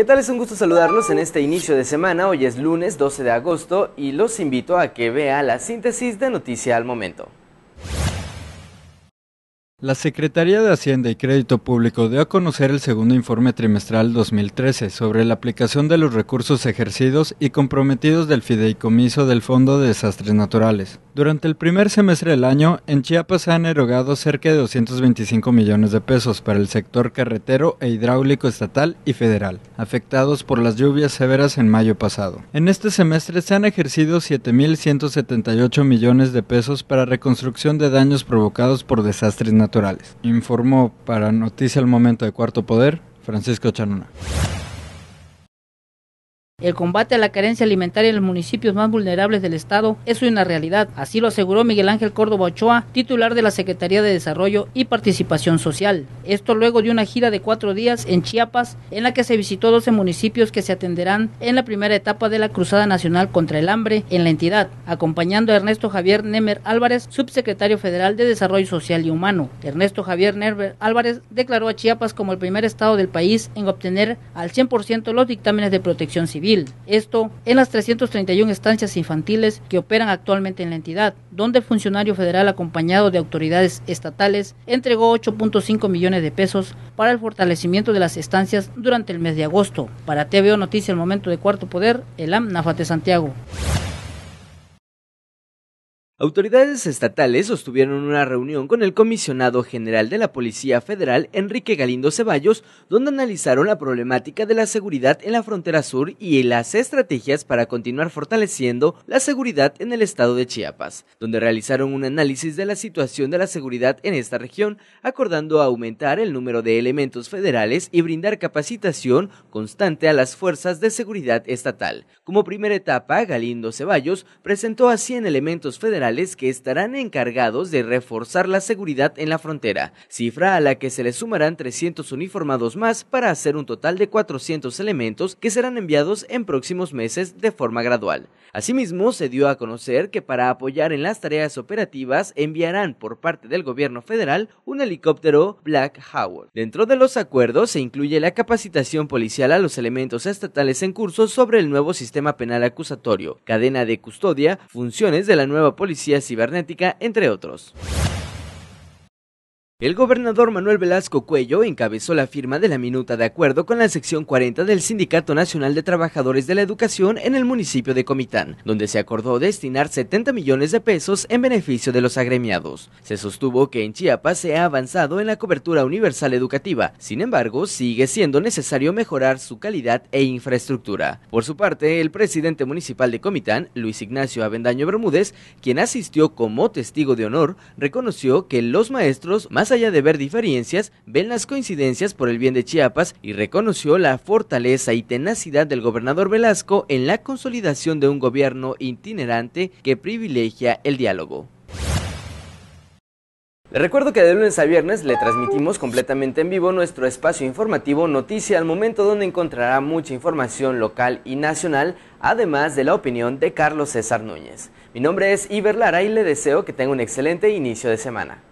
¿Qué tal? Es un gusto saludarlos en este inicio de semana. Hoy es lunes 12 de agosto y los invito a que vea la síntesis de Noticia al Momento. La Secretaría de Hacienda y Crédito Público dio a conocer el segundo informe trimestral 2013 sobre la aplicación de los recursos ejercidos y comprometidos del fideicomiso del Fondo de Desastres Naturales. Durante el primer semestre del año, en Chiapas se han erogado cerca de 225 millones de pesos para el sector carretero e hidráulico estatal y federal, afectados por las lluvias severas en mayo pasado. En este semestre se han ejercido 7.178 millones de pesos para reconstrucción de daños provocados por desastres naturales Informó para Noticia al Momento de Cuarto Poder Francisco Chanuna. El combate a la carencia alimentaria en los municipios más vulnerables del Estado es una realidad, así lo aseguró Miguel Ángel Córdoba Ochoa, titular de la Secretaría de Desarrollo y Participación Social. Esto luego de una gira de cuatro días en Chiapas, en la que se visitó 12 municipios que se atenderán en la primera etapa de la Cruzada Nacional contra el Hambre en la entidad, acompañando a Ernesto Javier Nemer Álvarez, subsecretario federal de Desarrollo Social y Humano. Ernesto Javier Nemer Álvarez declaró a Chiapas como el primer estado del país en obtener al 100% los dictámenes de protección civil esto en las 331 estancias infantiles que operan actualmente en la entidad, donde el funcionario federal acompañado de autoridades estatales entregó 8.5 millones de pesos para el fortalecimiento de las estancias durante el mes de agosto. Para TVO Noticias, el momento de Cuarto Poder, el Amnafate Santiago. Autoridades estatales sostuvieron una reunión con el comisionado general de la Policía Federal, Enrique Galindo Ceballos, donde analizaron la problemática de la seguridad en la frontera sur y las estrategias para continuar fortaleciendo la seguridad en el estado de Chiapas, donde realizaron un análisis de la situación de la seguridad en esta región, acordando aumentar el número de elementos federales y brindar capacitación constante a las fuerzas de seguridad estatal. Como primera etapa, Galindo Ceballos presentó a 100 elementos federales que estarán encargados de reforzar la seguridad en la frontera, cifra a la que se le sumarán 300 uniformados más para hacer un total de 400 elementos que serán enviados en próximos meses de forma gradual. Asimismo, se dio a conocer que para apoyar en las tareas operativas enviarán por parte del gobierno federal un helicóptero Black Howard. Dentro de los acuerdos se incluye la capacitación policial a los elementos estatales en curso sobre el nuevo sistema penal acusatorio, cadena de custodia, funciones de la nueva policía cibernética, entre otros. El gobernador Manuel Velasco Cuello encabezó la firma de la minuta de acuerdo con la sección 40 del Sindicato Nacional de Trabajadores de la Educación en el municipio de Comitán, donde se acordó destinar 70 millones de pesos en beneficio de los agremiados. Se sostuvo que en Chiapas se ha avanzado en la cobertura universal educativa, sin embargo, sigue siendo necesario mejorar su calidad e infraestructura. Por su parte, el presidente municipal de Comitán, Luis Ignacio Avendaño Bermúdez, quien asistió como testigo de honor, reconoció que los maestros más allá de ver diferencias, ven las coincidencias por el bien de Chiapas y reconoció la fortaleza y tenacidad del gobernador Velasco en la consolidación de un gobierno itinerante que privilegia el diálogo. Le recuerdo que de lunes a viernes le transmitimos completamente en vivo nuestro espacio informativo Noticia al Momento donde encontrará mucha información local y nacional, además de la opinión de Carlos César Núñez. Mi nombre es Iber Lara y le deseo que tenga un excelente inicio de semana.